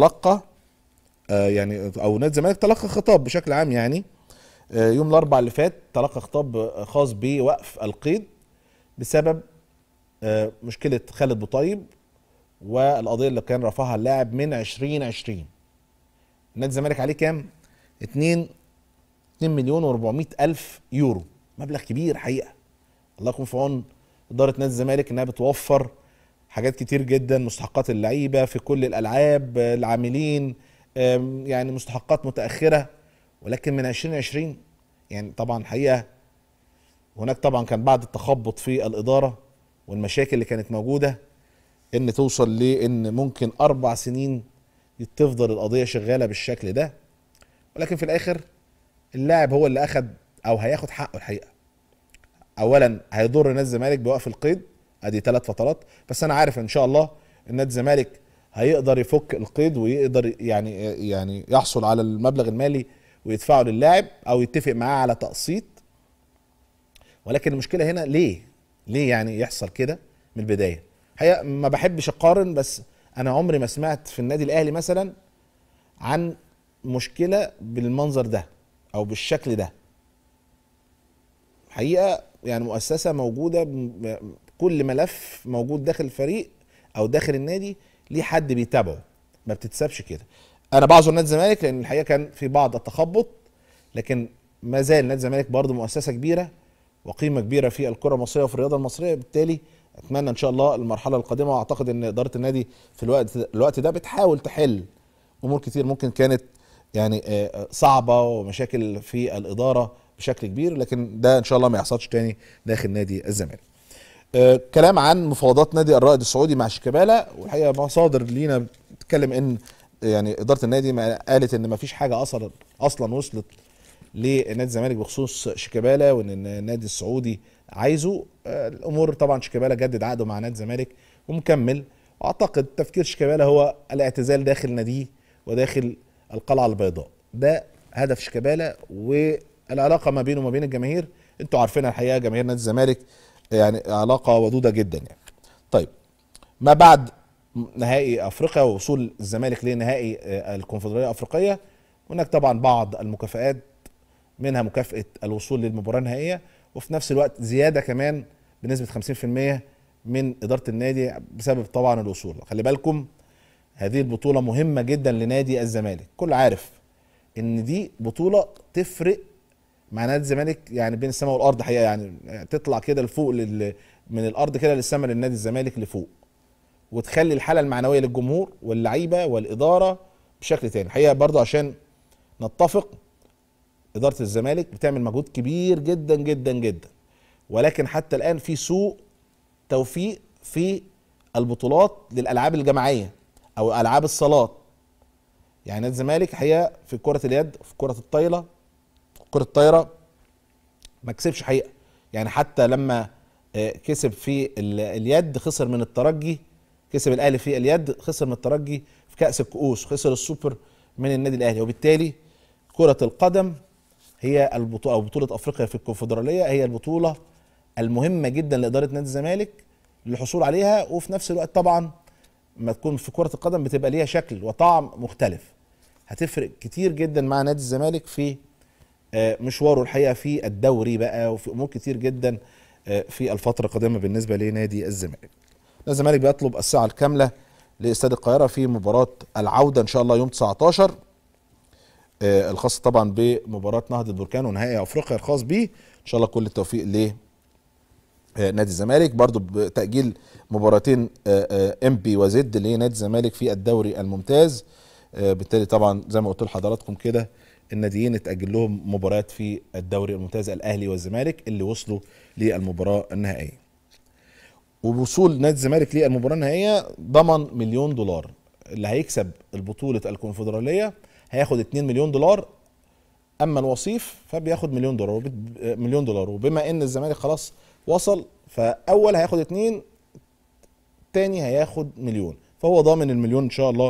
تلقى آه، يعني او نادي الزمالك تلقى خطاب بشكل عام يعني آه، يوم الاربعاء اللي فات تلقى خطاب خاص بوقف القيد بسبب آه، مشكله خالد بوطيب والقضيه اللي كان رفعها اللاعب من 2020 نادي الزمالك عليه كام 2 2 مليون و400 الف يورو مبلغ كبير حقيقه الله يكون في عون اداره نادي الزمالك انها بتوفر حاجات كتير جدا مستحقات اللعيبه في كل الالعاب العاملين يعني مستحقات متاخره ولكن من 2020 يعني طبعا حقيقه هناك طبعا كان بعد التخبط في الاداره والمشاكل اللي كانت موجوده ان توصل لان ممكن اربع سنين تفضل القضيه شغاله بالشكل ده ولكن في الاخر اللاعب هو اللي اخد او هياخد حقه الحقيقه اولا هيضر نادي الزمالك بوقف القيد ادي ثلاث فترات بس انا عارف ان شاء الله النادي الزمالك هيقدر يفك القيد ويقدر يعني يعني يحصل على المبلغ المالي ويدفعه للاعب او يتفق معاه على تقسيط ولكن المشكله هنا ليه ليه يعني يحصل كده من البدايه هي ما بحبش اقارن بس انا عمري ما سمعت في النادي الاهلي مثلا عن مشكله بالمنظر ده او بالشكل ده حقيقه يعني مؤسسه موجوده كل ملف موجود داخل الفريق او داخل النادي ليه حد بيتابعه ما بتتسابش كده انا بعذر نادي الزمالك لان الحقيقه كان في بعض التخبط لكن ما زال نادي الزمالك برضه مؤسسه كبيره وقيمه كبيره في الكره المصريه وفي الرياضه المصريه بالتالي اتمنى ان شاء الله المرحله القادمه واعتقد ان اداره النادي في الوقت الوقت ده بتحاول تحل امور كتير ممكن كانت يعني آه، صعبه ومشاكل في الاداره بشكل كبير لكن ده ان شاء الله ما يحصلش تاني داخل نادي الزمالك آه، كلام عن مفاوضات نادي الرائد السعودي مع شيكابالا والحقيقه مصادر لينا بتتكلم ان يعني اداره النادي ما قالت ان ما فيش حاجه اصلا اصلا وصلت لنادي الزمالك بخصوص شيكابالا وان النادي السعودي عايزه آه، الامور طبعا شيكابالا جدد عقده مع نادي الزمالك ومكمل اعتقد تفكير شيكابالا هو الاعتزال داخل ناديه وداخل القلعه البيضاء ده هدف شيكابالا والعلاقه ما بينه وما بين الجماهير انتوا عارفينها الحقيقه جماهير نادي الزمالك يعني علاقه ودوده جدا يعني طيب ما بعد نهائي افريقيا ووصول الزمالك لنهائي آه، الكونفدراليه الافريقيه هناك طبعا بعض المكافآت منها مكافاه الوصول للمباراه النهائيه وفي نفس الوقت زياده كمان بنسبه 50% من اداره النادي بسبب طبعا الوصول خلي بالكم هذه البطوله مهمه جدا لنادي الزمالك كل عارف ان دي بطوله تفرق مع نادي الزمالك يعني بين السماء والارض حقيقه يعني تطلع كده لفوق لل... من الارض كده للسماء للنادي الزمالك لفوق وتخلي الحاله المعنويه للجمهور واللعيبه والاداره بشكل تاني الحقيقه برضه عشان نتفق اداره الزمالك بتعمل مجهود كبير جدا جدا جدا ولكن حتى الان في سوء توفيق في البطولات للالعاب الجماعيه او العاب الصالات يعني نادي الزمالك حقيقه في كره اليد وفي كره الطايله كره الطايره ما كسبش حقيقه يعني حتى لما آه، كسب في اليد خسر من الترجي كسب الاهلي في اليد خسر من الترجي في كاس الكؤوس خسر السوبر من النادي الاهلي وبالتالي كره القدم هي البطوله او بطوله افريقيا في الكونفدراليه هي البطوله المهمه جدا لاداره نادي الزمالك للحصول عليها وفي نفس الوقت طبعا ما تكون في كره القدم بتبقى ليها شكل وطعم مختلف هتفرق كتير جدا مع نادي الزمالك في آه، مشواره الحقيقه في الدوري بقى وفي امور كتير جدا آه، في الفتره القادمه بالنسبه لنادي الزمالك. نادي الزمالك بيطلب الساعه الكامله لاستاد القاهره في مباراه العوده ان شاء الله يوم 19 آه، الخاص طبعا بمباراه نهضه البركان ونهائي افريقيا الخاص به ان شاء الله كل التوفيق ل نادي الزمالك برضو بتاجيل مباراتين ام بي وزد لنادي الزمالك في الدوري الممتاز بالتالي طبعا زي ما قلت لحضراتكم كده الناديين اتأجل لهم مباريات في الدوري الممتاز الأهلي والزمالك اللي وصلوا للمباراة النهائية ووصول نادي الزمالك للمباراة النهائية ضمن مليون دولار اللي هيكسب البطولة الكونفدرالية هياخد 2 مليون دولار اما الوصيف فبياخد مليون دولار مليون دولار وبما ان الزمالك خلاص وصل فاول هياخد 2 تاني هياخد مليون فهو ضامن المليون ان شاء الله